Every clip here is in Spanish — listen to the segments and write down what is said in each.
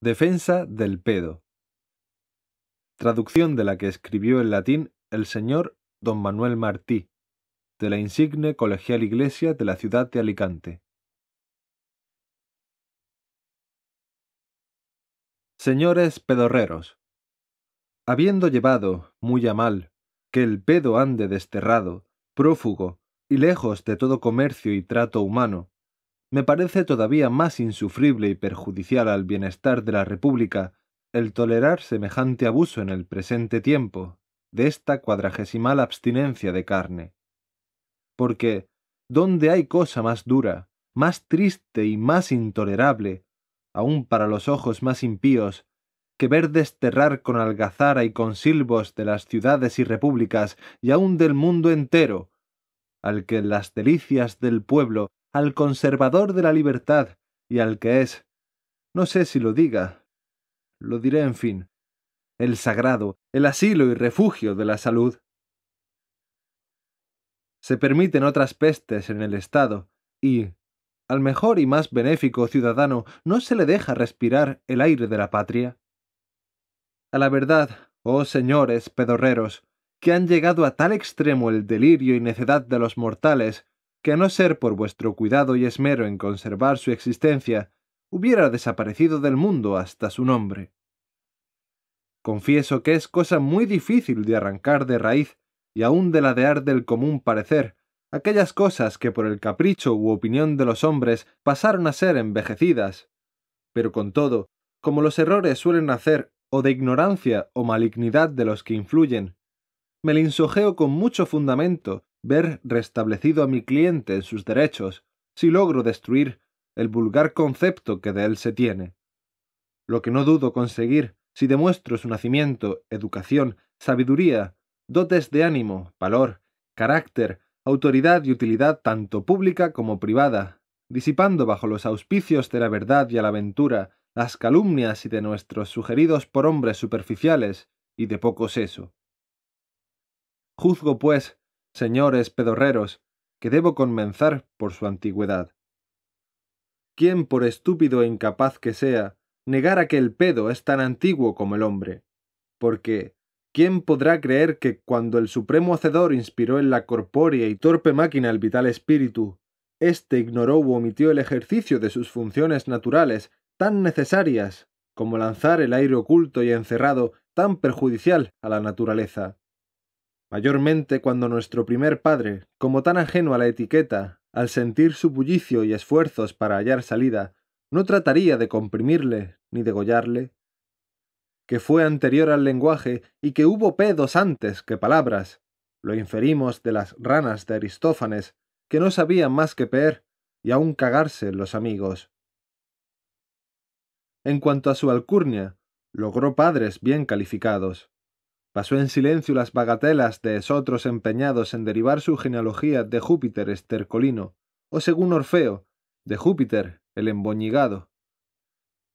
Defensa del pedo. Traducción de la que escribió en latín el señor don Manuel Martí, de la insigne colegial iglesia de la ciudad de Alicante. Señores pedorreros, habiendo llevado muy a mal que el pedo ande desterrado, prófugo y lejos de todo comercio y trato humano, me parece todavía más insufrible y perjudicial al bienestar de la República el tolerar semejante abuso en el presente tiempo de esta cuadragesimal abstinencia de carne. Porque, ¿dónde hay cosa más dura, más triste y más intolerable, aun para los ojos más impíos, que ver desterrar con algazara y con silbos de las ciudades y repúblicas y aun del mundo entero, al que las delicias del pueblo al conservador de la libertad y al que es, no sé si lo diga, lo diré en fin, el sagrado, el asilo y refugio de la salud. Se permiten otras pestes en el Estado y, al mejor y más benéfico ciudadano no se le deja respirar el aire de la patria. A la verdad, oh señores pedorreros, que han llegado a tal extremo el delirio y necedad de los mortales que a no ser por vuestro cuidado y esmero en conservar su existencia, hubiera desaparecido del mundo hasta su nombre. Confieso que es cosa muy difícil de arrancar de raíz y aun de ladear del común parecer aquellas cosas que por el capricho u opinión de los hombres pasaron a ser envejecidas. Pero con todo, como los errores suelen hacer o de ignorancia o malignidad de los que influyen, me linsojeo con mucho fundamento ver restablecido a mi cliente en sus derechos si logro destruir el vulgar concepto que de él se tiene. Lo que no dudo conseguir si demuestro su nacimiento, educación, sabiduría, dotes de ánimo, valor, carácter, autoridad y utilidad tanto pública como privada, disipando bajo los auspicios de la verdad y a la aventura las calumnias y de nuestros sugeridos por hombres superficiales y de poco seso. Juzgo, pues, señores pedorreros, que debo comenzar por su antigüedad. ¿Quién, por estúpido e incapaz que sea, negara que el pedo es tan antiguo como el hombre? Porque, ¿quién podrá creer que cuando el Supremo Hacedor inspiró en la corpórea y torpe máquina el vital espíritu, éste ignoró u omitió el ejercicio de sus funciones naturales tan necesarias como lanzar el aire oculto y encerrado tan perjudicial a la naturaleza? mayormente cuando nuestro primer padre, como tan ajeno a la etiqueta, al sentir su bullicio y esfuerzos para hallar salida, no trataría de comprimirle ni degollarle, que fue anterior al lenguaje y que hubo pedos antes que palabras, lo inferimos de las ranas de Aristófanes, que no sabían más que peer y aún cagarse los amigos. En cuanto a su alcurnia, logró padres bien calificados. Pasó en silencio las bagatelas de esotros empeñados en derivar su genealogía de Júpiter estercolino, o según Orfeo, de Júpiter el emboñigado.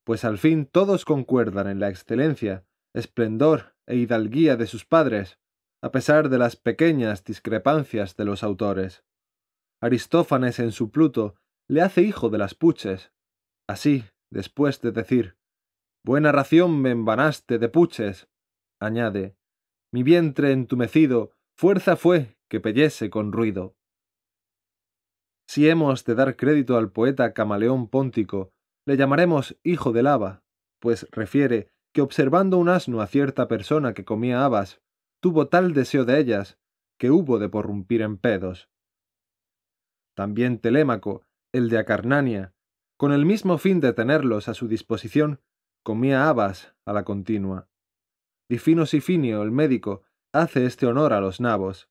Pues al fin todos concuerdan en la excelencia, esplendor e hidalguía de sus padres, a pesar de las pequeñas discrepancias de los autores. Aristófanes en su Pluto le hace hijo de las puches. Así, después de decir, Buena ración me embanaste de puches, añade, mi vientre entumecido, fuerza fue que pellese con ruido. Si hemos de dar crédito al poeta Camaleón Póntico, le llamaremos hijo del lava, pues refiere que observando un asno a cierta persona que comía habas, tuvo tal deseo de ellas que hubo de porrumpir en pedos. También Telémaco, el de Acarnania, con el mismo fin de tenerlos a su disposición, comía habas a la continua y Fino Sifinio, el médico, hace este honor a los nabos.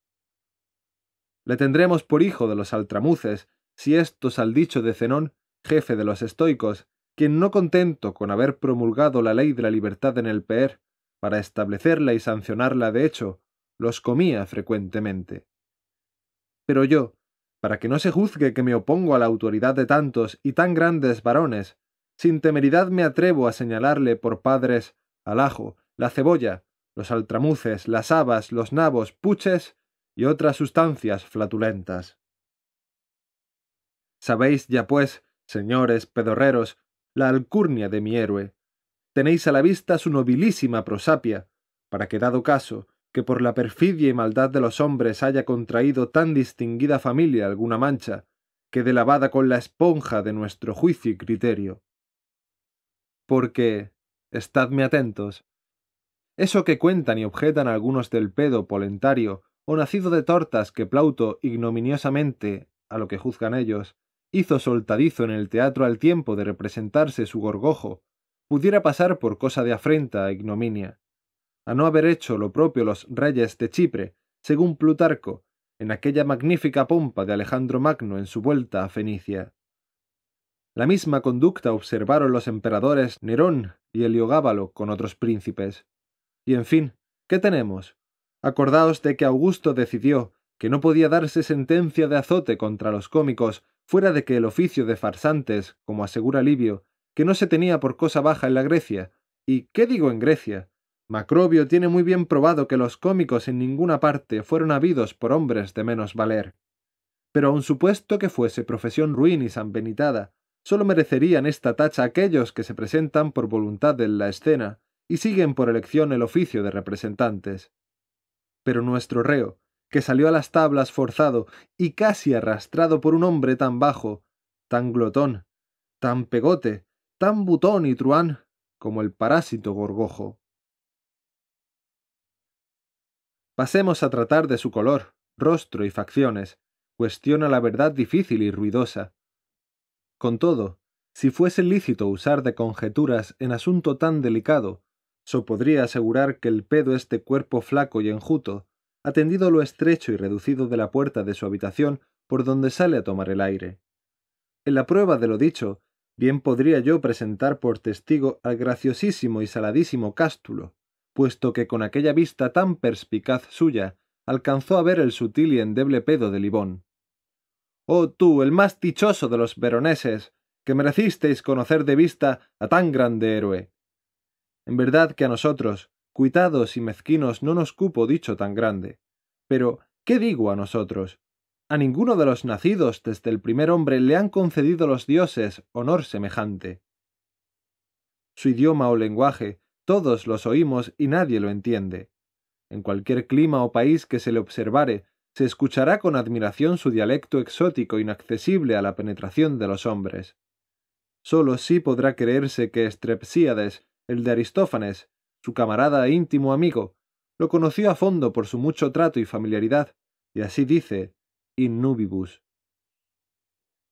Le tendremos por hijo de los altramuces, si estos al dicho de Zenón, jefe de los estoicos, quien no contento con haber promulgado la ley de la libertad en el Peer, para establecerla y sancionarla de hecho, los comía frecuentemente. Pero yo, para que no se juzgue que me opongo a la autoridad de tantos y tan grandes varones, sin temeridad me atrevo a señalarle por padres al ajo, la cebolla, los altramuces, las habas, los nabos, puches y otras sustancias flatulentas. Sabéis ya pues, señores pedorreros, la alcurnia de mi héroe. Tenéis a la vista su nobilísima prosapia, para que dado caso que por la perfidia y maldad de los hombres haya contraído tan distinguida familia alguna mancha, quede lavada con la esponja de nuestro juicio y criterio. Porque, estadme atentos, eso que cuentan y objetan algunos del pedo polentario o nacido de tortas que Plauto ignominiosamente, a lo que juzgan ellos, hizo soltadizo en el teatro al tiempo de representarse su gorgojo, pudiera pasar por cosa de afrenta e ignominia. A no haber hecho lo propio los reyes de Chipre, según Plutarco, en aquella magnífica pompa de Alejandro Magno en su vuelta a Fenicia. La misma conducta observaron los emperadores Nerón y Heliogábalo con otros príncipes. Y en fin, ¿qué tenemos? Acordaos de que Augusto decidió que no podía darse sentencia de azote contra los cómicos fuera de que el oficio de farsantes, como asegura Livio, que no se tenía por cosa baja en la Grecia. ¿Y qué digo en Grecia? Macrobio tiene muy bien probado que los cómicos en ninguna parte fueron habidos por hombres de menos valer. Pero aun supuesto que fuese profesión ruin y sanbenitada, sólo merecerían esta tacha aquellos que se presentan por voluntad en la escena y siguen por elección el oficio de representantes. Pero nuestro reo, que salió a las tablas forzado y casi arrastrado por un hombre tan bajo, tan glotón, tan pegote, tan butón y truán como el parásito gorgojo. Pasemos a tratar de su color, rostro y facciones, cuestiona la verdad difícil y ruidosa. Con todo, si fuese lícito usar de conjeturas en asunto tan delicado, So podría asegurar que el pedo este cuerpo flaco y enjuto, atendido lo estrecho y reducido de la puerta de su habitación por donde sale a tomar el aire. En la prueba de lo dicho, bien podría yo presentar por testigo al graciosísimo y saladísimo Cástulo, puesto que con aquella vista tan perspicaz suya alcanzó a ver el sutil y endeble pedo de Libón. Oh tú, el más dichoso de los veroneses, que merecisteis conocer de vista a tan grande héroe. En verdad que a nosotros, cuitados y mezquinos, no nos cupo dicho tan grande. Pero, ¿qué digo a nosotros? A ninguno de los nacidos desde el primer hombre le han concedido los dioses honor semejante. Su idioma o lenguaje, todos los oímos y nadie lo entiende. En cualquier clima o país que se le observare, se escuchará con admiración su dialecto exótico inaccesible a la penetración de los hombres. Sólo sí podrá creerse que Strepsíades el de Aristófanes, su camarada e íntimo amigo, lo conoció a fondo por su mucho trato y familiaridad, y así dice in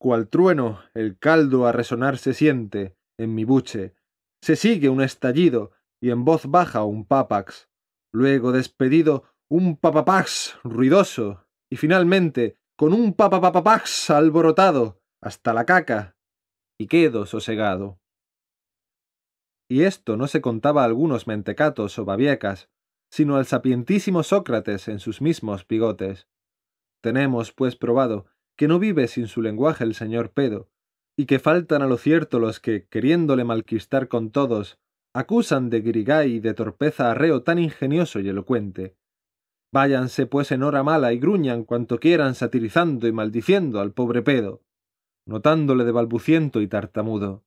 Cual trueno el caldo a resonar se siente en mi buche, se sigue un estallido y en voz baja un papax, luego despedido un papapax ruidoso y finalmente con un papapapax alborotado hasta la caca y quedo sosegado y esto no se contaba a algunos mentecatos o babiecas, sino al sapientísimo Sócrates en sus mismos bigotes. Tenemos, pues, probado que no vive sin su lenguaje el señor Pedo, y que faltan a lo cierto los que, queriéndole malquistar con todos, acusan de grigay y de torpeza arreo tan ingenioso y elocuente. Váyanse, pues, en hora mala y gruñan cuanto quieran satirizando y maldiciendo al pobre Pedo, notándole de balbuciento y tartamudo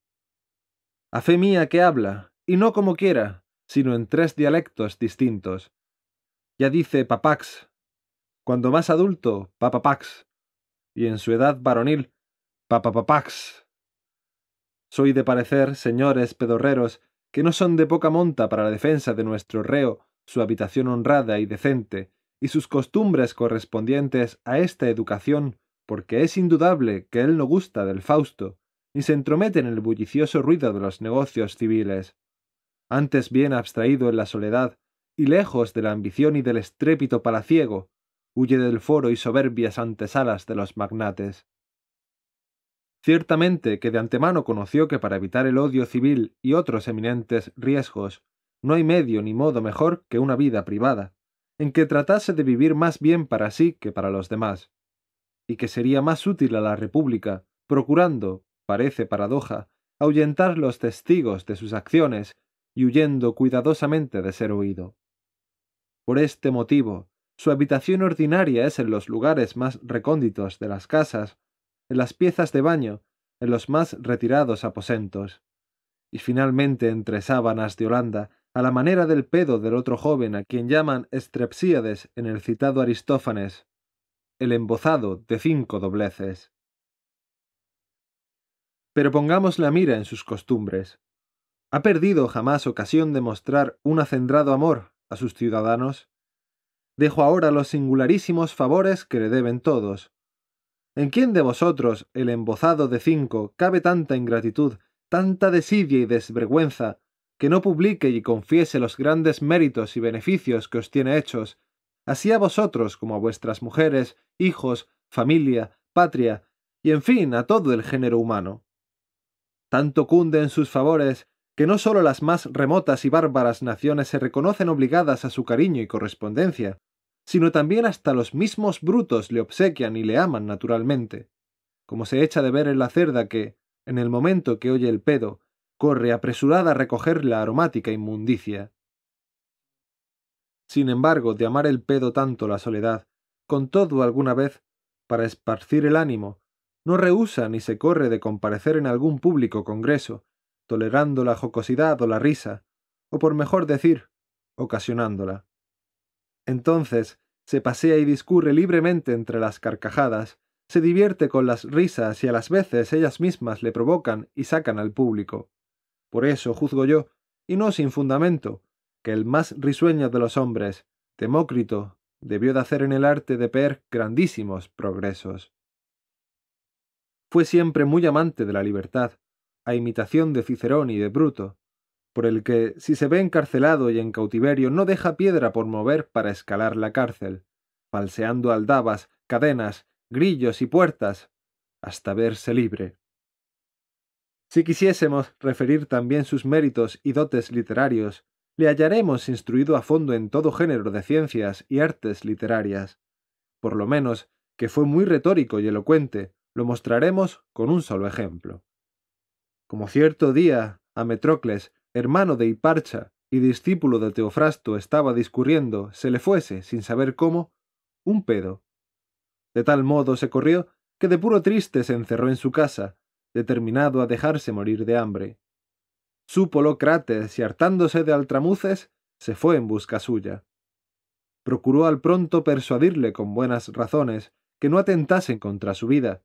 a fe mía que habla, y no como quiera, sino en tres dialectos distintos. Ya dice papax, cuando más adulto, papapax, y en su edad varonil, papapapax. Soy de parecer, señores pedorreros, que no son de poca monta para la defensa de nuestro reo, su habitación honrada y decente, y sus costumbres correspondientes a esta educación, porque es indudable que él no gusta del Fausto, ni se entromete en el bullicioso ruido de los negocios civiles. Antes bien abstraído en la soledad y lejos de la ambición y del estrépito palaciego, huye del foro y soberbias antesalas de los magnates. Ciertamente que de antemano conoció que para evitar el odio civil y otros eminentes riesgos, no hay medio ni modo mejor que una vida privada, en que tratase de vivir más bien para sí que para los demás, y que sería más útil a la República, procurando, parece paradoja, ahuyentar los testigos de sus acciones y huyendo cuidadosamente de ser oído. Por este motivo, su habitación ordinaria es en los lugares más recónditos de las casas, en las piezas de baño, en los más retirados aposentos, y finalmente entre sábanas de Holanda, a la manera del pedo del otro joven a quien llaman Estrepsíades en el citado Aristófanes, el embozado de cinco dobleces. Pero pongamos la mira en sus costumbres. ¿Ha perdido jamás ocasión de mostrar un acendrado amor a sus ciudadanos? Dejo ahora los singularísimos favores que le deben todos. ¿En quién de vosotros, el embozado de cinco, cabe tanta ingratitud, tanta desidia y desvergüenza, que no publique y confiese los grandes méritos y beneficios que os tiene hechos, así a vosotros como a vuestras mujeres, hijos, familia, patria, y en fin, a todo el género humano. Tanto cunde en sus favores que no sólo las más remotas y bárbaras naciones se reconocen obligadas a su cariño y correspondencia, sino también hasta los mismos brutos le obsequian y le aman naturalmente, como se echa de ver en la cerda que, en el momento que oye el pedo, corre apresurada a recoger la aromática inmundicia. Sin embargo, de amar el pedo tanto la soledad, con todo alguna vez, para esparcir el ánimo, no rehúsa ni se corre de comparecer en algún público congreso, tolerando la jocosidad o la risa, o por mejor decir, ocasionándola. Entonces, se pasea y discurre libremente entre las carcajadas, se divierte con las risas y a las veces ellas mismas le provocan y sacan al público. Por eso juzgo yo, y no sin fundamento, que el más risueño de los hombres, Demócrito, debió de hacer en el arte de peer grandísimos progresos fue siempre muy amante de la libertad, a imitación de Cicerón y de Bruto, por el que, si se ve encarcelado y en cautiverio, no deja piedra por mover para escalar la cárcel, falseando aldabas, cadenas, grillos y puertas, hasta verse libre. Si quisiésemos referir también sus méritos y dotes literarios, le hallaremos instruido a fondo en todo género de ciencias y artes literarias, por lo menos que fue muy retórico y elocuente, lo mostraremos con un solo ejemplo. Como cierto día a Metrocles, hermano de Hiparcha y discípulo de Teofrasto, estaba discurriendo, se le fuese, sin saber cómo, un pedo. De tal modo se corrió que de puro triste se encerró en su casa, determinado a dejarse morir de hambre. Súpolo Crates y hartándose de altramuces, se fue en busca suya. Procuró al pronto persuadirle con buenas razones que no atentasen contra su vida,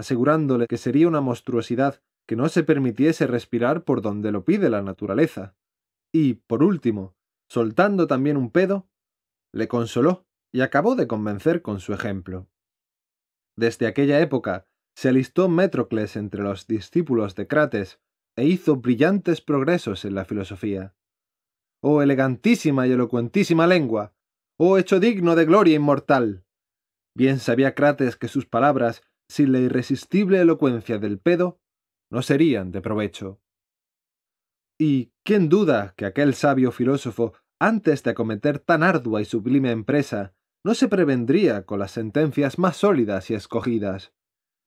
asegurándole que sería una monstruosidad que no se permitiese respirar por donde lo pide la naturaleza. Y, por último, soltando también un pedo, le consoló y acabó de convencer con su ejemplo. Desde aquella época se alistó Métrocles entre los discípulos de Crates e hizo brillantes progresos en la filosofía. Oh elegantísima y elocuentísima lengua, oh hecho digno de gloria inmortal. Bien sabía Crates que sus palabras sin la irresistible elocuencia del pedo, no serían de provecho. Y quién duda que aquel sabio filósofo, antes de acometer tan ardua y sublime empresa, no se prevendría con las sentencias más sólidas y escogidas.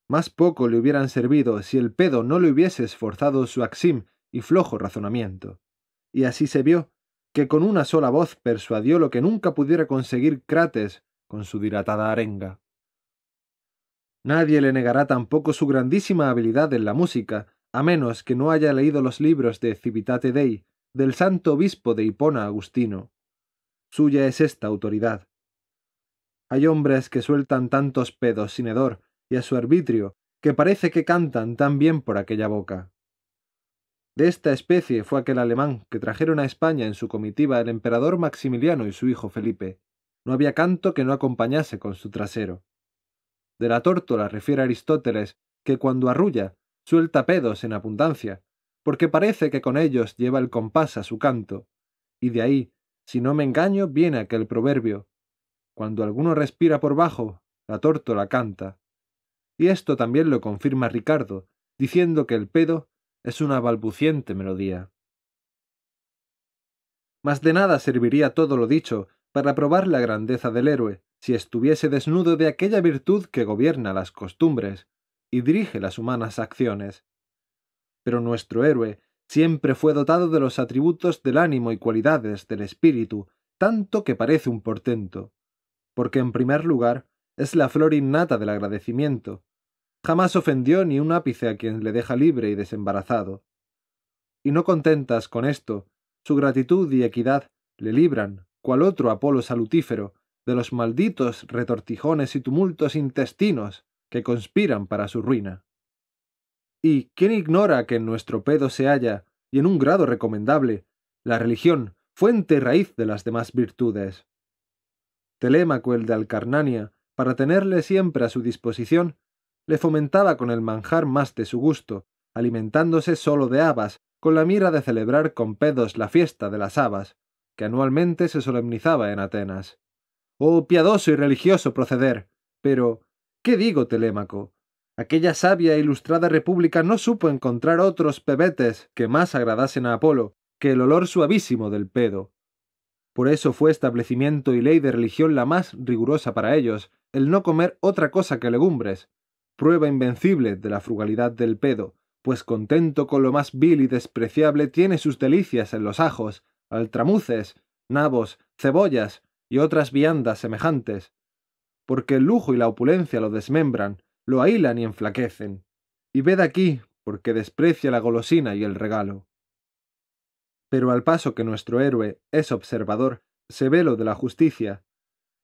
Más poco le hubieran servido si el pedo no le hubiese esforzado su axim y flojo razonamiento. Y así se vio, que con una sola voz persuadió lo que nunca pudiera conseguir Crates con su dilatada arenga. Nadie le negará tampoco su grandísima habilidad en la música, a menos que no haya leído los libros de Civitate Dei, del santo obispo de Hipona Agustino. Suya es esta autoridad. Hay hombres que sueltan tantos pedos sin hedor y a su arbitrio que parece que cantan tan bien por aquella boca. De esta especie fue aquel alemán que trajeron a España en su comitiva el emperador Maximiliano y su hijo Felipe. No había canto que no acompañase con su trasero. De la tórtola refiere Aristóteles que cuando arrulla, suelta pedos en abundancia, porque parece que con ellos lleva el compás a su canto. Y de ahí, si no me engaño, viene aquel proverbio. Cuando alguno respira por bajo, la tórtola canta. Y esto también lo confirma Ricardo, diciendo que el pedo es una balbuciente melodía. Mas de nada serviría todo lo dicho para probar la grandeza del héroe, si estuviese desnudo de aquella virtud que gobierna las costumbres y dirige las humanas acciones. Pero nuestro héroe siempre fue dotado de los atributos del ánimo y cualidades del espíritu, tanto que parece un portento, porque en primer lugar es la flor innata del agradecimiento. Jamás ofendió ni un ápice a quien le deja libre y desembarazado. Y no contentas con esto, su gratitud y equidad le libran, cual otro Apolo salutífero, de los malditos retortijones y tumultos intestinos que conspiran para su ruina. ¿Y quién ignora que en nuestro pedo se halla, y en un grado recomendable, la religión, fuente y raíz de las demás virtudes? Telémaco el de Alcarnania, para tenerle siempre a su disposición, le fomentaba con el manjar más de su gusto, alimentándose sólo de habas, con la mira de celebrar con pedos la fiesta de las habas, que anualmente se solemnizaba en Atenas oh piadoso y religioso proceder. Pero, ¿qué digo, Telémaco? Aquella sabia e ilustrada república no supo encontrar otros pebetes que más agradasen a Apolo que el olor suavísimo del pedo. Por eso fue establecimiento y ley de religión la más rigurosa para ellos, el no comer otra cosa que legumbres, prueba invencible de la frugalidad del pedo, pues contento con lo más vil y despreciable tiene sus delicias en los ajos, altramuces, nabos, cebollas, y otras viandas semejantes, porque el lujo y la opulencia lo desmembran, lo ahilan y enflaquecen. Y ved aquí, porque desprecia la golosina y el regalo. Pero al paso que nuestro héroe es observador, se ve lo de la justicia.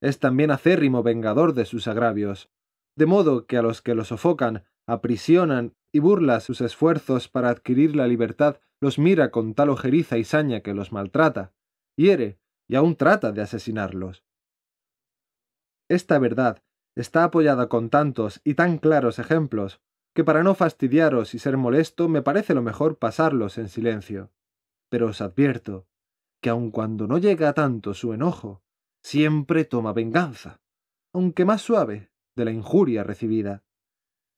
Es también acérrimo vengador de sus agravios, de modo que a los que lo sofocan, aprisionan y burla sus esfuerzos para adquirir la libertad los mira con tal ojeriza y saña que los maltrata, hiere y aún trata de asesinarlos. Esta verdad está apoyada con tantos y tan claros ejemplos que para no fastidiaros y ser molesto me parece lo mejor pasarlos en silencio. Pero os advierto que aun cuando no llega a tanto su enojo, siempre toma venganza, aunque más suave, de la injuria recibida.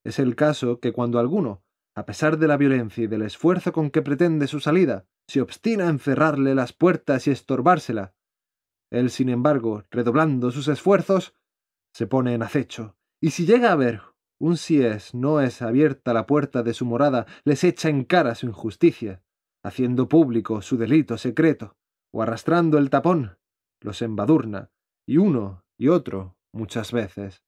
Es el caso que cuando alguno, a pesar de la violencia y del esfuerzo con que pretende su salida, se obstina en cerrarle las puertas y estorbársela, él, sin embargo, redoblando sus esfuerzos, se pone en acecho, y si llega a ver un si es no es abierta la puerta de su morada, les echa en cara su injusticia, haciendo público su delito secreto, o arrastrando el tapón, los embadurna, y uno y otro muchas veces.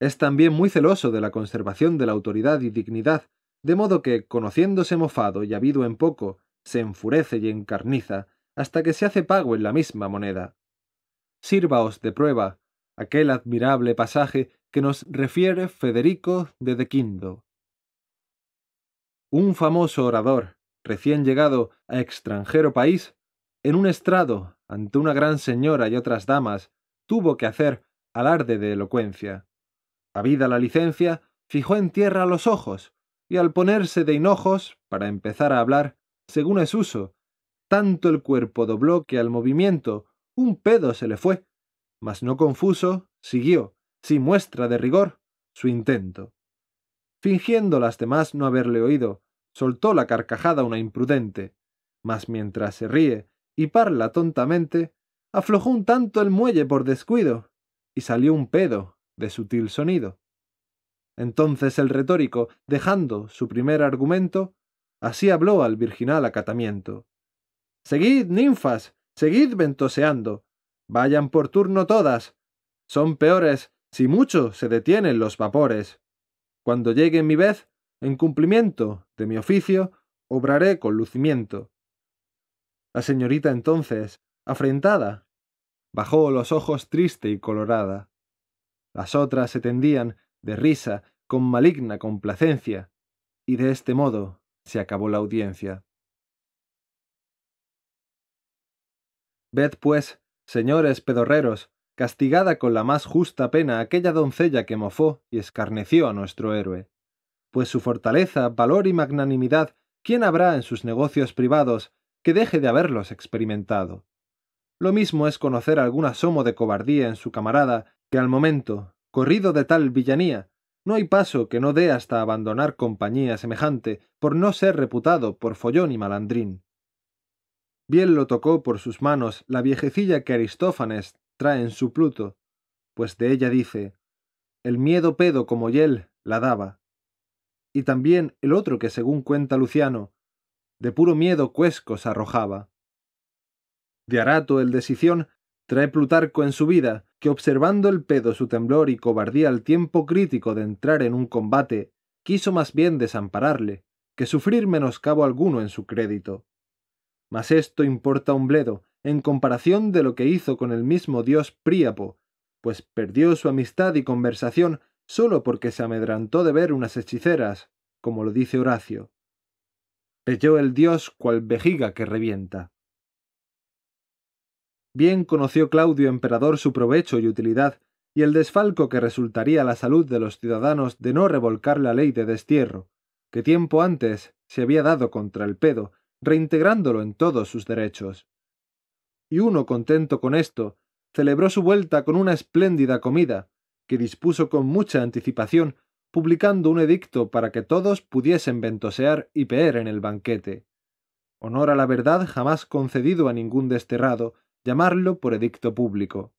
Es también muy celoso de la conservación de la autoridad y dignidad, de modo que, conociéndose mofado y habido en poco, se enfurece y encarniza, hasta que se hace pago en la misma moneda. Sírvaos de prueba aquel admirable pasaje que nos refiere Federico de Dequindo. Un famoso orador, recién llegado a extranjero país, en un estrado, ante una gran señora y otras damas, tuvo que hacer alarde de elocuencia. Habida la licencia, fijó en tierra los ojos, y al ponerse de hinojos, para empezar a hablar, según es uso, tanto el cuerpo dobló que al movimiento un pedo se le fue, mas no confuso, siguió, sin muestra de rigor, su intento. Fingiendo las demás no haberle oído, soltó la carcajada una imprudente, mas mientras se ríe y parla tontamente, aflojó un tanto el muelle por descuido, y salió un pedo de sutil sonido. Entonces el retórico, dejando su primer argumento, así habló al virginal acatamiento. Seguid, ninfas, seguid ventoseando. Vayan por turno todas. Son peores si mucho se detienen los vapores. Cuando llegue mi vez, en cumplimiento de mi oficio, obraré con lucimiento. La señorita entonces, afrentada, bajó los ojos triste y colorada. Las otras se tendían, de risa, con maligna complacencia, y de este modo se acabó la audiencia. Ved, pues, señores pedorreros, castigada con la más justa pena aquella doncella que mofó y escarneció a nuestro héroe. Pues su fortaleza, valor y magnanimidad, ¿quién habrá en sus negocios privados que deje de haberlos experimentado? Lo mismo es conocer algún asomo de cobardía en su camarada, que al momento, corrido de tal villanía, no hay paso que no dé hasta abandonar compañía semejante por no ser reputado por follón y malandrín. Bien lo tocó por sus manos la viejecilla que Aristófanes trae en su Pluto, pues de ella dice, el miedo pedo como hiel la daba. Y también el otro que según cuenta Luciano, de puro miedo cuescos arrojaba. De Arato el decisión trae Plutarco en su vida, que observando el pedo su temblor y cobardía al tiempo crítico de entrar en un combate, quiso más bien desampararle, que sufrir menoscabo alguno en su crédito. Mas esto importa un bledo, en comparación de lo que hizo con el mismo dios Príapo, pues perdió su amistad y conversación solo porque se amedrantó de ver unas hechiceras, como lo dice Horacio. Pelló el dios cual vejiga que revienta. Bien conoció Claudio emperador su provecho y utilidad, y el desfalco que resultaría a la salud de los ciudadanos de no revolcar la ley de destierro, que tiempo antes se había dado contra el pedo, reintegrándolo en todos sus derechos. Y uno contento con esto, celebró su vuelta con una espléndida comida, que dispuso con mucha anticipación, publicando un edicto para que todos pudiesen ventosear y peer en el banquete. Honor a la verdad jamás concedido a ningún desterrado, llamarlo por edicto público.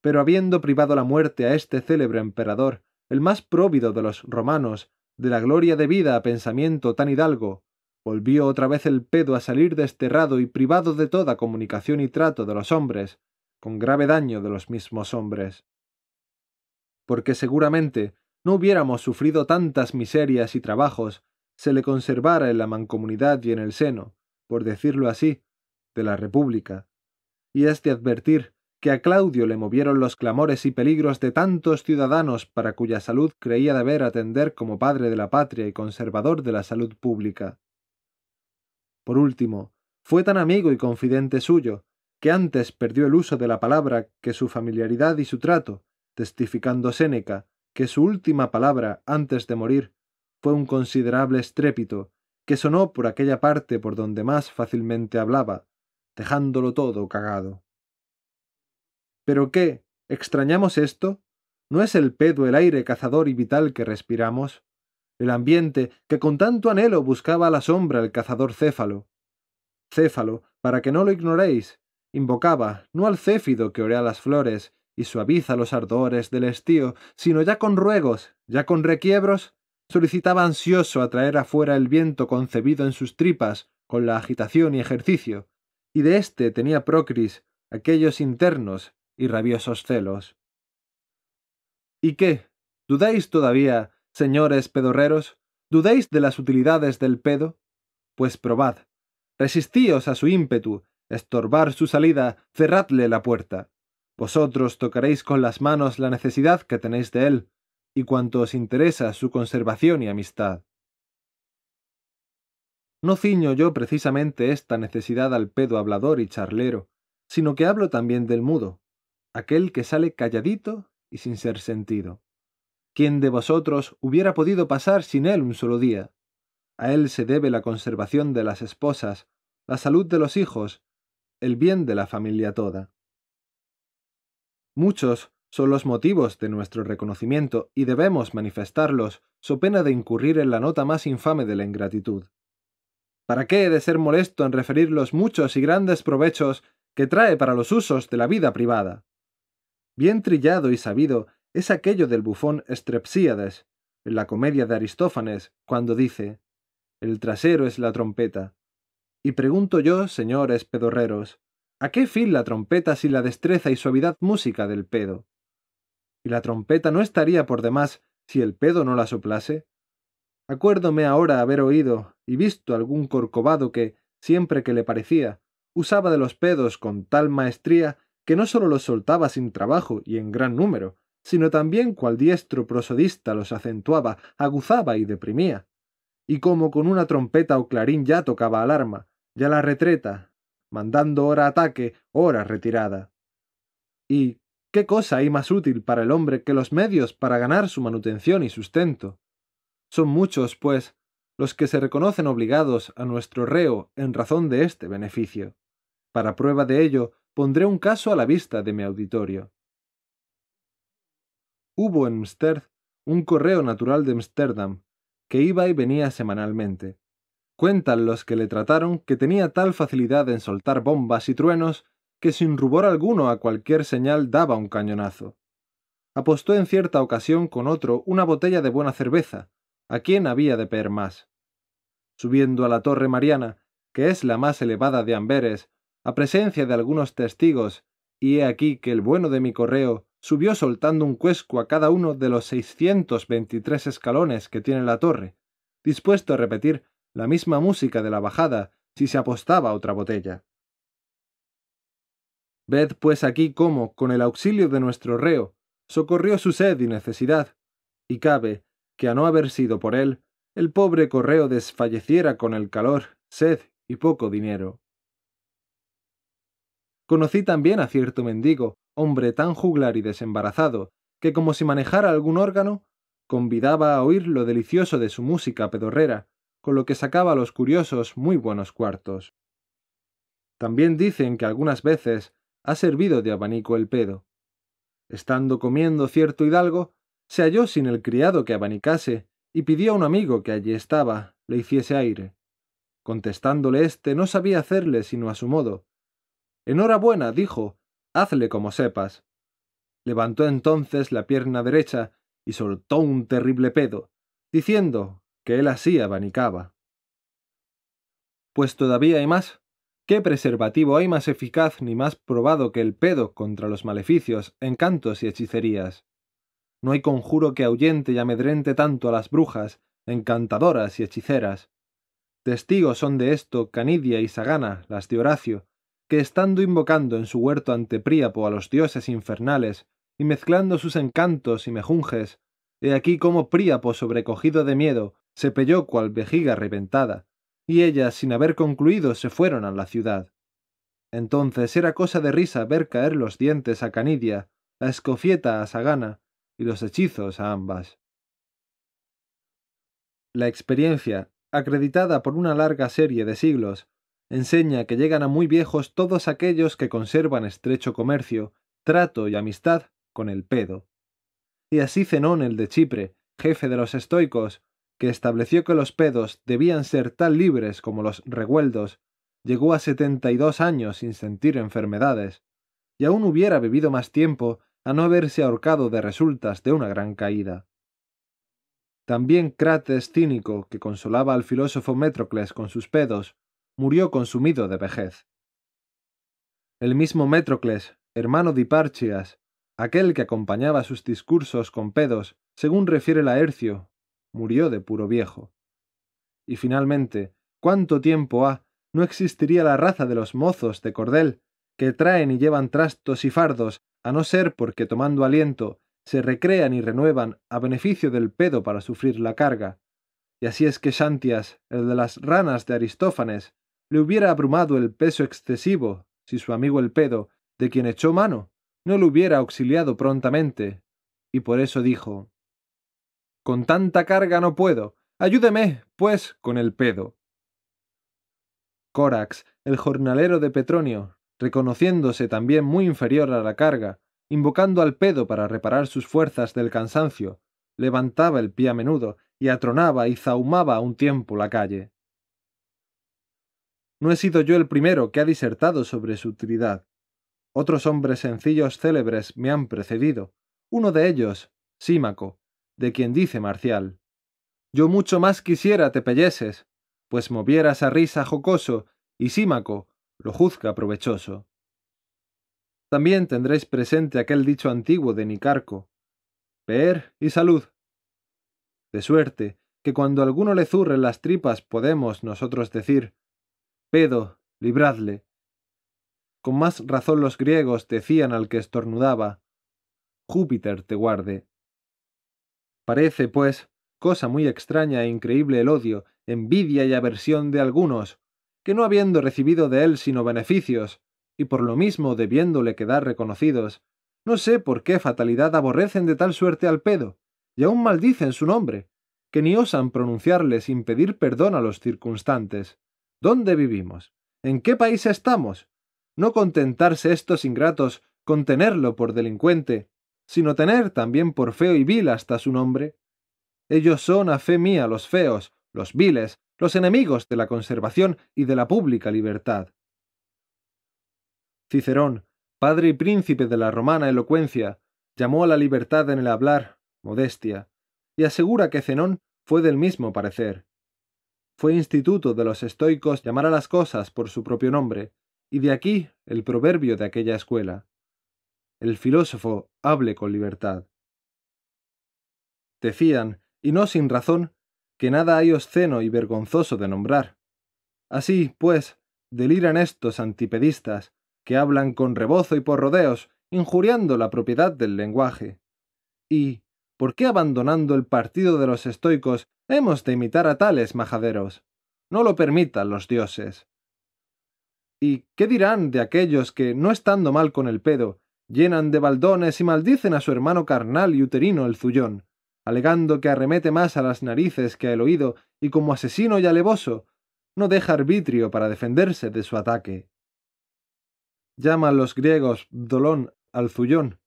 Pero habiendo privado la muerte a este célebre emperador, el más próvido de los romanos, de la gloria debida a pensamiento tan hidalgo, volvió otra vez el pedo a salir desterrado y privado de toda comunicación y trato de los hombres, con grave daño de los mismos hombres. Porque seguramente no hubiéramos sufrido tantas miserias y trabajos se le conservara en la mancomunidad y en el seno, por decirlo así, de la República. Y es de advertir que a Claudio le movieron los clamores y peligros de tantos ciudadanos para cuya salud creía deber atender como padre de la patria y conservador de la salud pública. Por último, fue tan amigo y confidente suyo, que antes perdió el uso de la palabra que su familiaridad y su trato, testificando Séneca que su última palabra antes de morir fue un considerable estrépito que sonó por aquella parte por donde más fácilmente hablaba, dejándolo todo cagado. ¿Pero qué? ¿Extrañamos esto? ¿No es el pedo el aire cazador y vital que respiramos? el ambiente que con tanto anhelo buscaba a la sombra el cazador Céfalo. Céfalo, para que no lo ignoréis, invocaba no al céfido que orea las flores y suaviza los ardores del estío, sino ya con ruegos, ya con requiebros, solicitaba ansioso atraer afuera el viento concebido en sus tripas con la agitación y ejercicio, y de éste tenía Procris aquellos internos y rabiosos celos. ¿Y qué? ¿Dudáis todavía señores pedorreros, dudéis de las utilidades del pedo, pues probad, resistíos a su ímpetu, estorbar su salida, cerradle la puerta. Vosotros tocaréis con las manos la necesidad que tenéis de él, y cuanto os interesa su conservación y amistad. No ciño yo precisamente esta necesidad al pedo hablador y charlero, sino que hablo también del mudo, aquel que sale calladito y sin ser sentido. ¿Quién de vosotros hubiera podido pasar sin él un solo día? A él se debe la conservación de las esposas, la salud de los hijos, el bien de la familia toda. Muchos son los motivos de nuestro reconocimiento y debemos manifestarlos, so pena de incurrir en la nota más infame de la ingratitud. ¿Para qué he de ser molesto en referir los muchos y grandes provechos que trae para los usos de la vida privada? Bien trillado y sabido es aquello del bufón Strepsíades, en la comedia de Aristófanes, cuando dice El trasero es la trompeta. Y pregunto yo, señores pedorreros, ¿a qué fin la trompeta si la destreza y suavidad música del pedo? ¿Y la trompeta no estaría por demás si el pedo no la soplase? Acuérdome ahora haber oído y visto algún corcovado que, siempre que le parecía, usaba de los pedos con tal maestría que no sólo los soltaba sin trabajo y en gran número, sino también cual diestro prosodista los acentuaba, aguzaba y deprimía, y como con una trompeta o clarín ya tocaba alarma, ya la retreta, mandando hora ataque, hora retirada. ¿Y qué cosa hay más útil para el hombre que los medios para ganar su manutención y sustento? Son muchos, pues, los que se reconocen obligados a nuestro reo en razón de este beneficio. Para prueba de ello, pondré un caso a la vista de mi auditorio hubo en Msterd un correo natural de Amsterdam, que iba y venía semanalmente. Cuentan los que le trataron que tenía tal facilidad en soltar bombas y truenos que sin rubor alguno a cualquier señal daba un cañonazo. Apostó en cierta ocasión con otro una botella de buena cerveza, a quien había de peer más. Subiendo a la Torre Mariana, que es la más elevada de Amberes, a presencia de algunos testigos, y he aquí que el bueno de mi correo subió soltando un cuesco a cada uno de los seiscientos veintitrés escalones que tiene la torre, dispuesto a repetir la misma música de la bajada si se apostaba otra botella. Ved pues aquí cómo, con el auxilio de nuestro reo, socorrió su sed y necesidad, y cabe que a no haber sido por él, el pobre correo desfalleciera con el calor, sed y poco dinero. Conocí también a cierto mendigo, hombre tan juglar y desembarazado, que como si manejara algún órgano, convidaba a oír lo delicioso de su música pedorrera, con lo que sacaba a los curiosos muy buenos cuartos. También dicen que algunas veces ha servido de abanico el pedo. Estando comiendo cierto hidalgo, se halló sin el criado que abanicase y pidió a un amigo que allí estaba le hiciese aire. Contestándole éste no sabía hacerle sino a su modo. Enhorabuena, dijo, Hazle como sepas. Levantó entonces la pierna derecha y soltó un terrible pedo, diciendo que él así abanicaba. Pues todavía hay más. ¿Qué preservativo hay más eficaz ni más probado que el pedo contra los maleficios, encantos y hechicerías? No hay conjuro que ahuyente y amedrente tanto a las brujas, encantadoras y hechiceras. Testigos son de esto Canidia y Sagana, las de Horacio, que estando invocando en su huerto ante Príapo a los dioses infernales, y mezclando sus encantos y mejunjes, he aquí como Príapo sobrecogido de miedo se pelló cual vejiga reventada, y ellas sin haber concluido se fueron a la ciudad. Entonces era cosa de risa ver caer los dientes a Canidia, la escofieta a Sagana y los hechizos a ambas. La experiencia, acreditada por una larga serie de siglos, enseña que llegan a muy viejos todos aquellos que conservan estrecho comercio, trato y amistad con el pedo. Y así Zenón el de Chipre, jefe de los estoicos, que estableció que los pedos debían ser tan libres como los regueldos, llegó a setenta y dos años sin sentir enfermedades, y aún hubiera vivido más tiempo a no haberse ahorcado de resultas de una gran caída. También Crates cínico, que consolaba al filósofo Métrocles con sus pedos, murió consumido de vejez. El mismo Métrocles, hermano de Hiparchias, aquel que acompañaba sus discursos con pedos, según refiere la Hercio, murió de puro viejo. Y finalmente, ¿cuánto tiempo ha no existiría la raza de los mozos de cordel, que traen y llevan trastos y fardos, a no ser porque tomando aliento se recrean y renuevan a beneficio del pedo para sufrir la carga. Y así es que Santias, el de las ranas de Aristófanes, le hubiera abrumado el peso excesivo si su amigo el pedo, de quien echó mano, no le hubiera auxiliado prontamente, y por eso dijo Con tanta carga no puedo. Ayúdeme, pues, con el pedo. Corax, el jornalero de Petronio, reconociéndose también muy inferior a la carga, invocando al pedo para reparar sus fuerzas del cansancio, levantaba el pie a menudo y atronaba y zahumaba a un tiempo la calle. No he sido yo el primero que ha disertado sobre su utilidad. Otros hombres sencillos célebres me han precedido. Uno de ellos, Símaco, de quien dice Marcial. Yo mucho más quisiera te pelleses, pues movieras a risa jocoso, y Símaco lo juzga provechoso. También tendréis presente aquel dicho antiguo de Nicarco, peer y salud. De suerte que cuando alguno le zurre las tripas podemos nosotros decir, Pedo, libradle. Con más razón los griegos decían al que estornudaba, Júpiter te guarde. Parece, pues, cosa muy extraña e increíble el odio, envidia y aversión de algunos, que no habiendo recibido de él sino beneficios, y por lo mismo debiéndole quedar reconocidos, no sé por qué fatalidad aborrecen de tal suerte al pedo, y aún maldicen su nombre, que ni osan pronunciarle sin pedir perdón a los circunstantes. ¿Dónde vivimos? ¿En qué país estamos? No contentarse estos ingratos con tenerlo por delincuente, sino tener también por feo y vil hasta su nombre. Ellos son a fe mía los feos, los viles, los enemigos de la conservación y de la pública libertad. Cicerón, padre y príncipe de la romana elocuencia, llamó a la libertad en el hablar modestia, y asegura que Zenón fue del mismo parecer. Fue instituto de los estoicos llamar a las cosas por su propio nombre, y de aquí el proverbio de aquella escuela. El filósofo hable con libertad. Decían, y no sin razón, que nada hay obsceno y vergonzoso de nombrar. Así, pues, deliran estos antipedistas, que hablan con rebozo y por rodeos, injuriando la propiedad del lenguaje. Y, ¿por qué abandonando el partido de los estoicos Hemos de imitar a tales majaderos. No lo permitan los dioses. ¿Y qué dirán de aquellos que, no estando mal con el pedo, llenan de baldones y maldicen a su hermano carnal y uterino el zullón, alegando que arremete más a las narices que al oído y como asesino y alevoso, no deja arbitrio para defenderse de su ataque? Llaman los griegos dolón al zullón,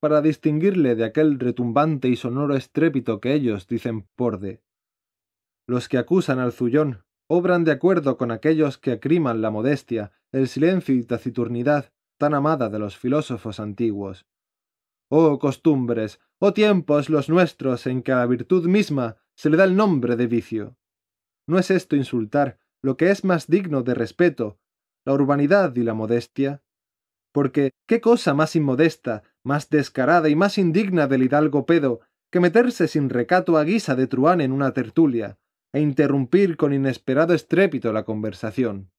para distinguirle de aquel retumbante y sonoro estrépito que ellos dicen porde. Los que acusan al zullón obran de acuerdo con aquellos que acriman la modestia, el silencio y taciturnidad tan amada de los filósofos antiguos. Oh costumbres, oh tiempos los nuestros en que a la virtud misma se le da el nombre de vicio. ¿No es esto insultar lo que es más digno de respeto, la urbanidad y la modestia? Porque, ¿qué cosa más inmodesta, más descarada y más indigna del hidalgo pedo que meterse sin recato a guisa de truán en una tertulia, e interrumpir con inesperado estrépito la conversación.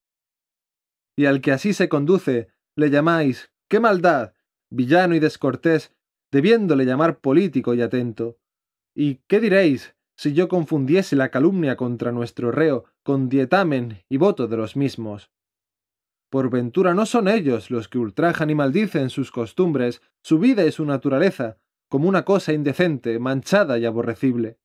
Y al que así se conduce, le llamáis, ¡qué maldad! villano y descortés, debiéndole llamar político y atento. ¿Y qué diréis si yo confundiese la calumnia contra nuestro reo con dietamen y voto de los mismos? Por ventura no son ellos los que ultrajan y maldicen sus costumbres, su vida y su naturaleza, como una cosa indecente, manchada y aborrecible.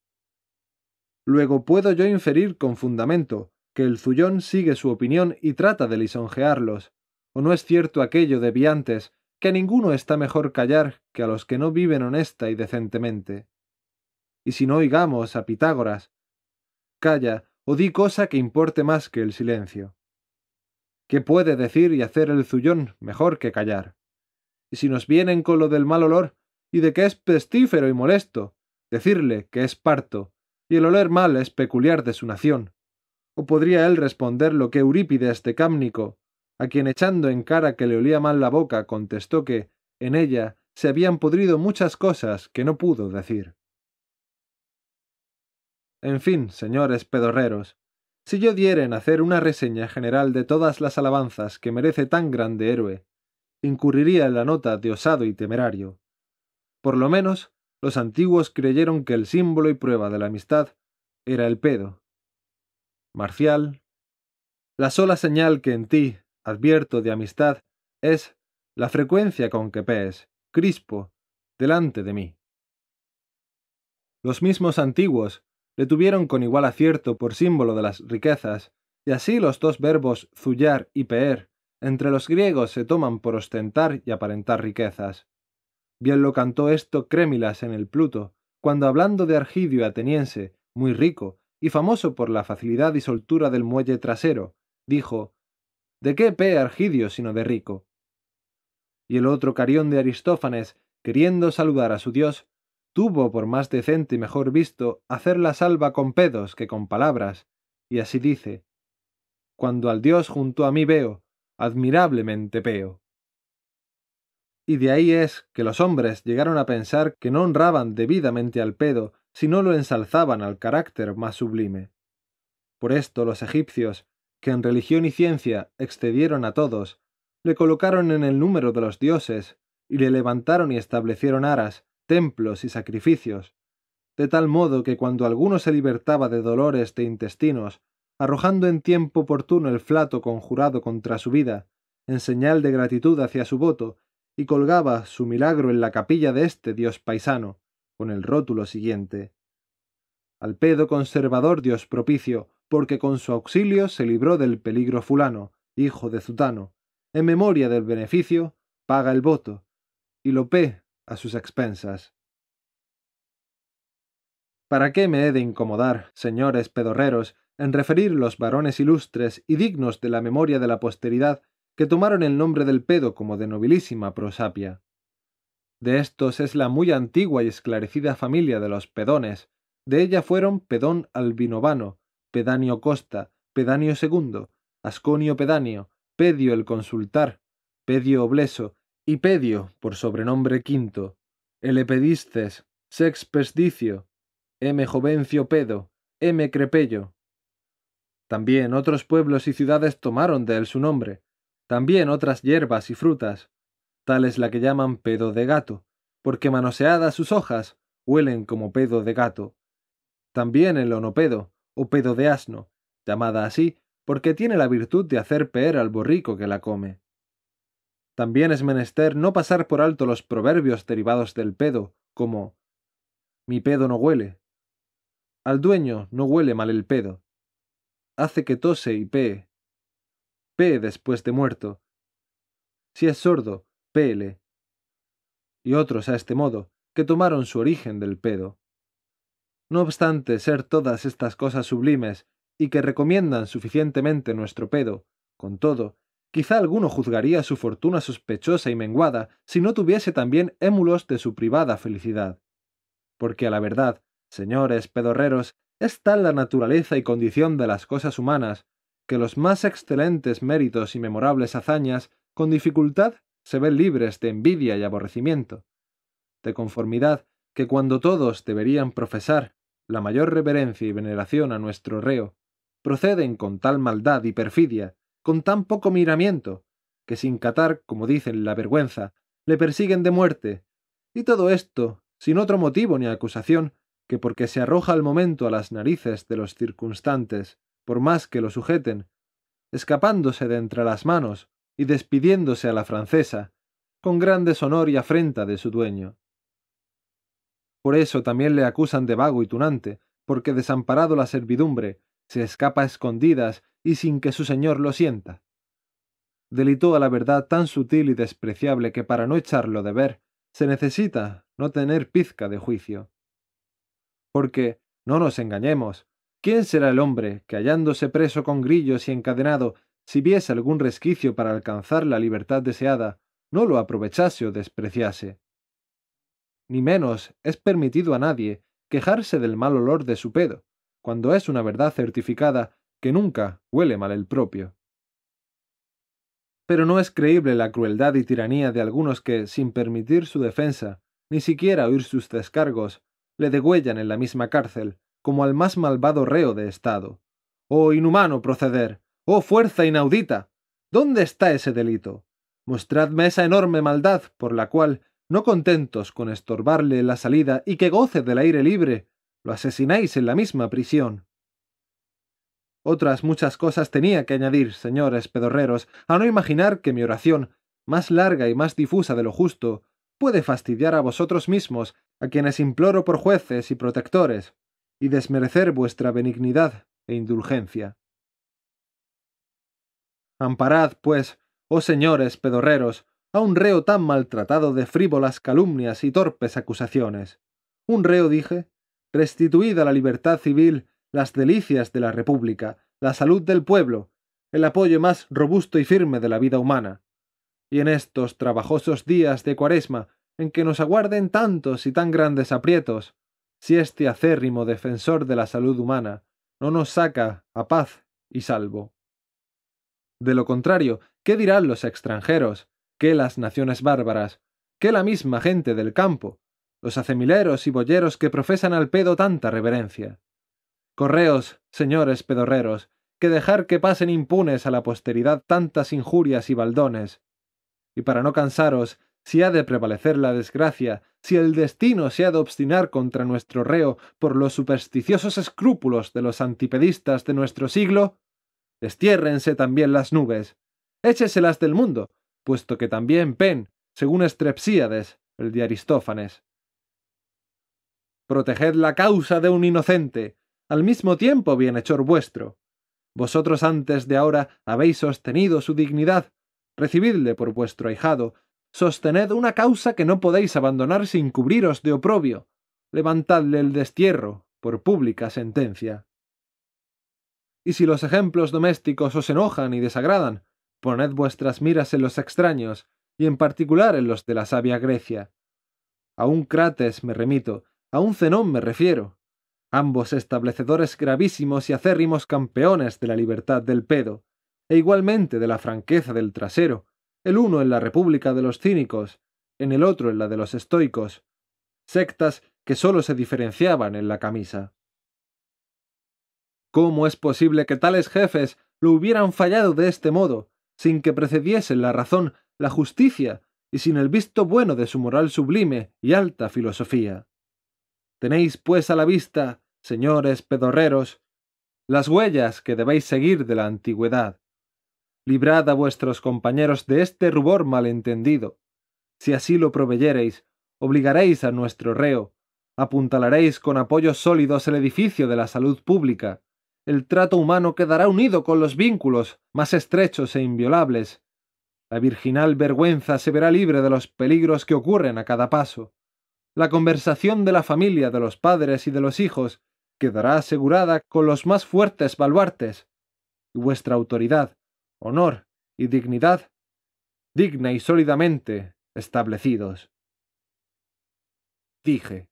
Luego puedo yo inferir con fundamento que el Zullón sigue su opinión y trata de lisonjearlos. ¿O no es cierto aquello de Viantes, que a ninguno está mejor callar que a los que no viven honesta y decentemente? Y si no oigamos a Pitágoras, calla o di cosa que importe más que el silencio. ¿Qué puede decir y hacer el Zullón mejor que callar? Y si nos vienen con lo del mal olor y de que es pestífero y molesto, decirle que es parto y el oler mal es peculiar de su nación. O podría él responder lo que Eurípides de Cámnico, a quien echando en cara que le olía mal la boca, contestó que, en ella, se habían podrido muchas cosas que no pudo decir. En fin, señores pedorreros, si yo diera en hacer una reseña general de todas las alabanzas que merece tan grande héroe, incurriría en la nota de osado y temerario. Por lo menos, los antiguos creyeron que el símbolo y prueba de la amistad era el pedo. Marcial, la sola señal que en ti advierto de amistad es la frecuencia con que pees, crispo, delante de mí. Los mismos antiguos le tuvieron con igual acierto por símbolo de las riquezas, y así los dos verbos zullar y peer entre los griegos se toman por ostentar y aparentar riquezas. Bien lo cantó esto Crémilas en el Pluto, cuando hablando de Argidio ateniense, muy rico y famoso por la facilidad y soltura del muelle trasero, dijo: ¿De qué pe Argidio sino de rico? Y el otro carión de Aristófanes, queriendo saludar a su dios, tuvo por más decente y mejor visto hacer la salva con pedos que con palabras, y así dice: Cuando al dios junto a mí veo, admirablemente peo. Y de ahí es que los hombres llegaron a pensar que no honraban debidamente al pedo, si no lo ensalzaban al carácter más sublime. Por esto los egipcios, que en religión y ciencia excedieron a todos, le colocaron en el número de los dioses, y le levantaron y establecieron aras, templos y sacrificios, de tal modo que cuando alguno se libertaba de dolores de intestinos, arrojando en tiempo oportuno el flato conjurado contra su vida, en señal de gratitud hacia su voto, y colgaba su milagro en la capilla de este dios paisano, con el rótulo siguiente. Al pedo conservador dios propicio, porque con su auxilio se libró del peligro fulano, hijo de Zutano, en memoria del beneficio, paga el voto, y lo pe a sus expensas. ¿Para qué me he de incomodar, señores pedorreros, en referir los varones ilustres y dignos de la memoria de la posteridad que tomaron el nombre del pedo como de nobilísima prosapia. De estos es la muy antigua y esclarecida familia de los pedones, de ella fueron Pedón Albinovano, Pedanio Costa, Pedanio II, Asconio Pedanio, Pedio el Consultar, Pedio Obleso y Pedio por sobrenombre quinto, Elepedistes, Sex Pesdicio, M. Jovencio Pedo, M. Crepello. También otros pueblos y ciudades tomaron de él su nombre, también otras hierbas y frutas, tal es la que llaman pedo de gato, porque manoseadas sus hojas huelen como pedo de gato. También el onopedo, o pedo de asno, llamada así porque tiene la virtud de hacer peer al borrico que la come. También es menester no pasar por alto los proverbios derivados del pedo, como mi pedo no huele. Al dueño no huele mal el pedo. Hace que tose y pee. P después de muerto. Si es sordo, pele. Y otros a este modo, que tomaron su origen del pedo. No obstante ser todas estas cosas sublimes y que recomiendan suficientemente nuestro pedo, con todo, quizá alguno juzgaría su fortuna sospechosa y menguada si no tuviese también émulos de su privada felicidad. Porque a la verdad, señores pedorreros, es tal la naturaleza y condición de las cosas humanas que los más excelentes méritos y memorables hazañas con dificultad se ven libres de envidia y aborrecimiento, de conformidad que cuando todos deberían profesar la mayor reverencia y veneración a nuestro reo, proceden con tal maldad y perfidia, con tan poco miramiento, que sin catar, como dicen, la vergüenza, le persiguen de muerte, y todo esto sin otro motivo ni acusación que porque se arroja al momento a las narices de los circunstantes, por más que lo sujeten, escapándose de entre las manos y despidiéndose a la francesa, con gran deshonor y afrenta de su dueño. Por eso también le acusan de vago y tunante, porque desamparado la servidumbre, se escapa a escondidas y sin que su señor lo sienta. Delitó a la verdad tan sutil y despreciable que para no echarlo de ver, se necesita no tener pizca de juicio. Porque, no nos engañemos, ¿Quién será el hombre que, hallándose preso con grillos y encadenado, si viese algún resquicio para alcanzar la libertad deseada, no lo aprovechase o despreciase? Ni menos es permitido a nadie quejarse del mal olor de su pedo, cuando es una verdad certificada que nunca huele mal el propio. Pero no es creíble la crueldad y tiranía de algunos que, sin permitir su defensa, ni siquiera oír sus descargos, le degüellan en la misma cárcel, como al más malvado reo de Estado. ¡Oh inhumano proceder! ¡Oh fuerza inaudita! ¿Dónde está ese delito? Mostradme esa enorme maldad por la cual, no contentos con estorbarle la salida y que goce del aire libre, lo asesináis en la misma prisión. Otras muchas cosas tenía que añadir, señores pedorreros, a no imaginar que mi oración, más larga y más difusa de lo justo, puede fastidiar a vosotros mismos, a quienes imploro por jueces y protectores, y desmerecer vuestra benignidad e indulgencia. Amparad, pues, oh señores pedorreros, a un reo tan maltratado de frívolas calumnias y torpes acusaciones. Un reo, dije, a la libertad civil, las delicias de la República, la salud del pueblo, el apoyo más robusto y firme de la vida humana. Y en estos trabajosos días de cuaresma, en que nos aguarden tantos y tan grandes aprietos, si este acérrimo defensor de la salud humana no nos saca a paz y salvo. De lo contrario, ¿qué dirán los extranjeros? ¿Qué las naciones bárbaras? ¿Qué la misma gente del campo? Los acemileros y boyeros que profesan al pedo tanta reverencia. Correos, señores pedorreros, que dejar que pasen impunes a la posteridad tantas injurias y baldones. Y para no cansaros, si ha de prevalecer la desgracia, si el destino se ha de obstinar contra nuestro reo por los supersticiosos escrúpulos de los antipedistas de nuestro siglo, destiérrense también las nubes, écheselas del mundo, puesto que también Pen, según Estrepsíades, el de Aristófanes. Proteged la causa de un inocente, al mismo tiempo bienhechor vuestro. Vosotros antes de ahora habéis sostenido su dignidad, recibidle por vuestro ahijado, sostened una causa que no podéis abandonar sin cubriros de oprobio. Levantadle el destierro, por pública sentencia. Y si los ejemplos domésticos os enojan y desagradan, poned vuestras miras en los extraños, y en particular en los de la sabia Grecia. A un Crates me remito, a un Zenón me refiero, ambos establecedores gravísimos y acérrimos campeones de la libertad del pedo, e igualmente de la franqueza del trasero, el uno en la República de los Cínicos, en el otro en la de los Estoicos, sectas que sólo se diferenciaban en la camisa. ¿Cómo es posible que tales jefes lo hubieran fallado de este modo, sin que precediesen la razón, la justicia y sin el visto bueno de su moral sublime y alta filosofía? Tenéis pues a la vista, señores pedorreros, las huellas que debéis seguir de la antigüedad, Librad a vuestros compañeros de este rubor malentendido. Si así lo proveyereis, obligaréis a nuestro reo, apuntalaréis con apoyos sólidos el edificio de la salud pública. El trato humano quedará unido con los vínculos más estrechos e inviolables. La virginal vergüenza se verá libre de los peligros que ocurren a cada paso. La conversación de la familia, de los padres y de los hijos quedará asegurada con los más fuertes baluartes. Y vuestra autoridad, honor y dignidad digna y sólidamente establecidos. Dije,